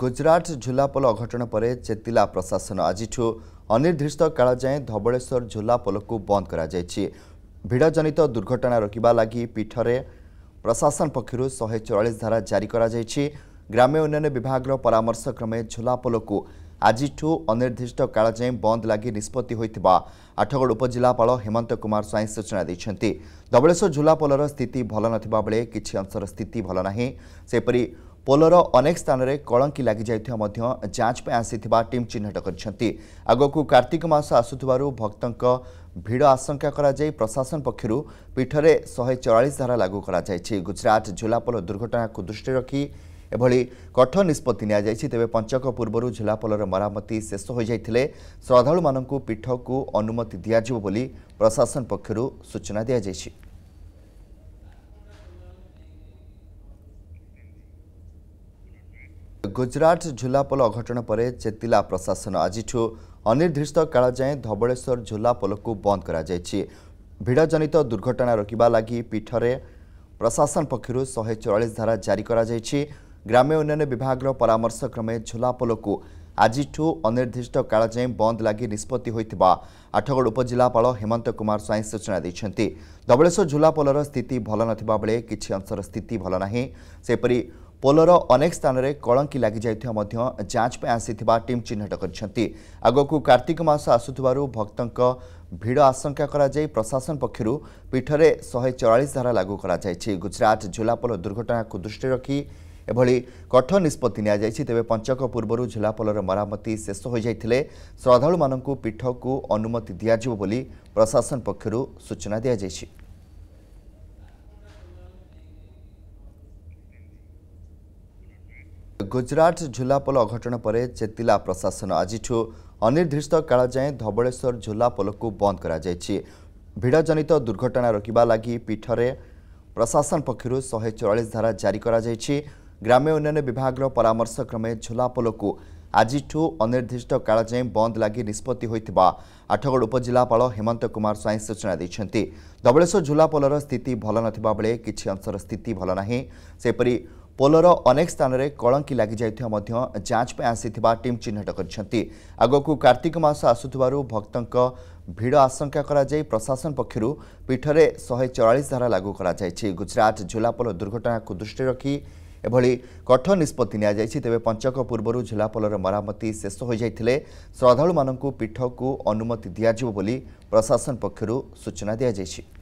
ଗୁଜରାଟ ଝୁଲାପୋଲ ଅଘଟଣ ପରେ ଚେତିଲା ପ୍ରଶାସନ ଆଜିଠୁ ଅନିର୍ଦ୍ଦିଷ୍ଟ କାଳ ଯାଏଁ ଧବଳେଶ୍ୱର ଝୁଲାପୋଲକୁ ବନ୍ଦ କରାଯାଇଛି ଭିଡ଼ଜନିତ ଦୁର୍ଘଟଣା ରୋକିବା ଲାଗି ପୀଠରେ ପ୍ରଶାସନ ପକ୍ଷରୁ ଶହେ ଚଉରାଳିଶ ଧାରା ଜାରି କରାଯାଇଛି ଗ୍ରାମ୍ୟ ଉନ୍ନୟନ ବିଭାଗର ପରାମର୍ଶ କ୍ରମେ ଝୁଲାପୋଲକୁ ଆଜିଠୁ ଅନିର୍ଦ୍ଦିଷ୍ଟ କାଳ ଯାଏଁ ବନ୍ଦ ଲାଗି ନିଷ୍ପତ୍ତି ହୋଇଥିବା ଆଠଗଡ଼ ଉପଜିଲ୍ଲାପାଳ ହେମନ୍ତ କୁମାର ସ୍ୱାଇଁ ସୂଚନା ଦେଇଛନ୍ତି ଧବଳେଶ୍ୱର ଝୁଲାପୋଲର ସ୍ଥିତି ଭଲ ନଥିବା ବେଳେ କିଛି ଅଂଶର ସ୍ଥିତି ଭଲ ନାହିଁ ସେହିପରି ପୋଲର ଅନେକ ସ୍ଥାନରେ କଳଙ୍କି ଲାଗିଯାଇଥିବା ମଧ୍ୟ ଯାଞ୍ଚ ପାଇଁ ଆସିଥିବା ଟିମ୍ ଚିହ୍ନଟ କରିଛନ୍ତି ଆଗକୁ କାର୍ତ୍ତିକ ମାସ ଆସୁଥିବାରୁ ଭକ୍ତଙ୍କ ଭିଡ଼ ଆଶଙ୍କା କରାଯାଇ ପ୍ରଶାସନ ପକ୍ଷରୁ ପୀଠରେ ଶହେ ଚଉରାଳିଶ ଧାରା ଲାଗୁ କରାଯାଇଛି ଗୁଜରାଟ ଝୁଲାପୋଲ ଦୁର୍ଘଟଣାକୁ ଦୃଷ୍ଟିରେ ରଖି ଏଭଳି କଠୋର ନିଷ୍ପତ୍ତି ନିଆଯାଇଛି ତେବେ ପଞ୍ଚକ ପୂର୍ବରୁ ଝୁଲାପୋଲର ମରାମତି ଶେଷ ହୋଇଯାଇଥିଲେ ଶ୍ରଦ୍ଧାଳୁମାନଙ୍କୁ ପୀଠକୁ ଅନୁମତି ଦିଆଯିବ ବୋଲି ପ୍ରଶାସନ ପକ୍ଷରୁ ସୂଚନା ଦିଆଯାଇଛି ଗୁଜରାଟ ଝୁଲାପୋଲ ଅଘଟଣ ପରେ ଚେତିଲା ପ୍ରଶାସନ ଆଜିଠୁ ଅନିର୍ଦ୍ଦିଷ୍ଟ କାଳ ଯାଏଁ ଧବଳେଶ୍ୱର ଝୁଲାପୋଲକୁ ବନ୍ଦ କରାଯାଇଛି ଭିଡ଼ଜନିତ ଦୁର୍ଘଟଣା ରୋକିବା ଲାଗି ପୀଠରେ ପ୍ରଶାସନ ପକ୍ଷରୁ ଶହେ ଚଉରାଳିଶ ଧାରା ଜାରି କରାଯାଇଛି ଗ୍ରାମ୍ୟ ଉନ୍ନୟନ ବିଭାଗର ପରାମର୍ଶ କ୍ରମେ ଝୁଲାପୋଲକୁ ଆଜିଠୁ ଅନିର୍ଦ୍ଦିଷ୍ଟ କାଳ ଯାଏଁ ବନ୍ଦ ଲାଗି ନିଷ୍ପତ୍ତି ହୋଇଥିବା ଆଠଗଡ଼ ଉପଜିଲ୍ଲାପାଳ ହେମନ୍ତ କୁମାର ସ୍ୱାଇଁ ସୂଚନା ଦେଇଛନ୍ତି ଧବଳେଶ୍ୱର ଝୁଲାପୋଲର ସ୍ଥିତି ଭଲ ନଥିବା ବେଳେ କିଛି ଅଂଶର ସ୍ଥିତି ଭଲ ନାହିଁ ସେହିପରି ପୋଲର ଅନେକ ସ୍ଥାନରେ କଳଙ୍କି ଲାଗିଯାଇଥିବା ମଧ୍ୟ ଯାଞ୍ଚ ପାଇଁ ଆସିଥିବା ଟିମ୍ ଚିହ୍ନଟ କରିଛନ୍ତି ଆଗକୁ କାର୍ତ୍ତିକ ମାସ ଆସୁଥିବାରୁ ଭକ୍ତଙ୍କ ଭିଡ଼ ଆଶଙ୍କା କରାଯାଇ ପ୍ରଶାସନ ପକ୍ଷରୁ ପୀଠରେ ଶହେ ଚଉରାଳିଶ ଧାରା ଲାଗୁ କରାଯାଇଛି ଗୁଜରାଟ ଝୁଲାପୋଲ ଦୁର୍ଘଟଣାକୁ ଦୃଷ୍ଟିରେ ରଖି ଏଭଳି କଠୋର ନିଷ୍ପତ୍ତି ନିଆଯାଇଛି ତେବେ ପଞ୍ଚକ ପୂର୍ବରୁ ଝୁଲାପୋଲର ମରାମତି ଶେଷ ହୋଇଯାଇଥିଲେ ଶ୍ରଦ୍ଧାଳୁମାନଙ୍କୁ ପୀଠକୁ ଅନୁମତି ଦିଆଯିବ ବୋଲି ପ୍ରଶାସନ ପକ୍ଷରୁ ସୂଚନା ଦିଆଯାଇଛି ଗୁଜରାଟ ଝୁଲାପୋଲ ଅଘଟଣ ପରେ ଚେତିଲା ପ୍ରଶାସନ ଆଜିଠୁ ଅନିର୍ଦ୍ଦିଷ୍ଟ କାଳ ଯାଏଁ ଧବଳେଶ୍ୱର ଝୁଲାପୋଲକୁ ବନ୍ଦ କରାଯାଇଛି ଭିଡ଼ଜନିତ ଦୁର୍ଘଟଣା ରୋକିବା ଲାଗି ପୀଠରେ ପ୍ରଶାସନ ପକ୍ଷରୁ ଶହେ ଚଉରାଳିଶ ଧାରା ଜାରି କରାଯାଇଛି ଗ୍ରାମ୍ୟ ଉନ୍ନୟନ ବିଭାଗର ପରାମର୍ଶ କ୍ରମେ ଝୁଲାପୋଲକୁ ଆଜିଠୁ ଅନିର୍ଦ୍ଦିଷ୍ଟ କାଳ ଯାଏଁ ବନ୍ଦ ଲାଗି ନିଷ୍ପତ୍ତି ହୋଇଥିବା ଆଠଗଡ଼ ଉପଜିଲ୍ଲାପାଳ ହେମନ୍ତ କୁମାର ସ୍ୱାଇଁ ସୂଚନା ଦେଇଛନ୍ତି ଧବଳେଶ୍ୱର ଝୁଲାପୋଲର ସ୍ଥିତି ଭଲ ନଥିବା ବେଳେ କିଛି ଅଂଶର ସ୍ଥିତି ଭଲ ନାହିଁ ସେହିପରି ପୋଲର ଅନେକ ସ୍ଥାନରେ କଳଙ୍କି ଲାଗିଯାଇଥିବା ମଧ୍ୟ ଯାଞ୍ଚ ପାଇଁ ଆସିଥିବା ଟିମ୍ ଚିହ୍ନଟ କରିଛନ୍ତି ଆଗକୁ କାର୍ତ୍ତିକ ମାସ ଆସୁଥିବାରୁ ଭକ୍ତଙ୍କ ଭିଡ଼ ଆଶଙ୍କା କରାଯାଇ ପ୍ରଶାସନ ପକ୍ଷରୁ ପୀଠରେ ଶହେ ଚଉରାଳିଶ ଧାରା ଲାଗୁ କରାଯାଇଛି ଗୁଜରାଟ ଝୁଲାପୋଲ ଦୁର୍ଘଟଣାକୁ ଦୃଷ୍ଟିରେ ରଖି এভাবে কঠোর নিষ্পতি নিয়েছে তবে পঞ্চক পূর্বর ঝুলাপোলর মরামতি শেষ হয়ে যাই শ্রদ্ধাড়ু মানুষ পীঠক অনুমতি দিয়া প্রশাসন পক্ষ সূচনা দিয়েছে